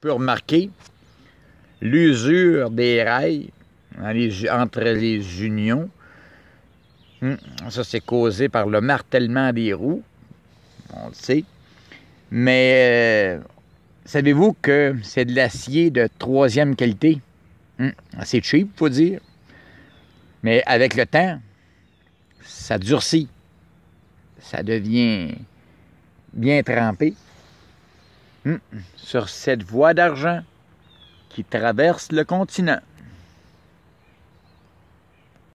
peut remarquer l'usure des rails entre les unions. Hmm, ça, c'est causé par le martèlement des roues, on le sait. Mais euh, savez-vous que c'est de l'acier de troisième qualité? C'est hmm, cheap, faut dire. Mais avec le temps, ça durcit. Ça devient bien trempé sur cette voie d'argent qui traverse le continent.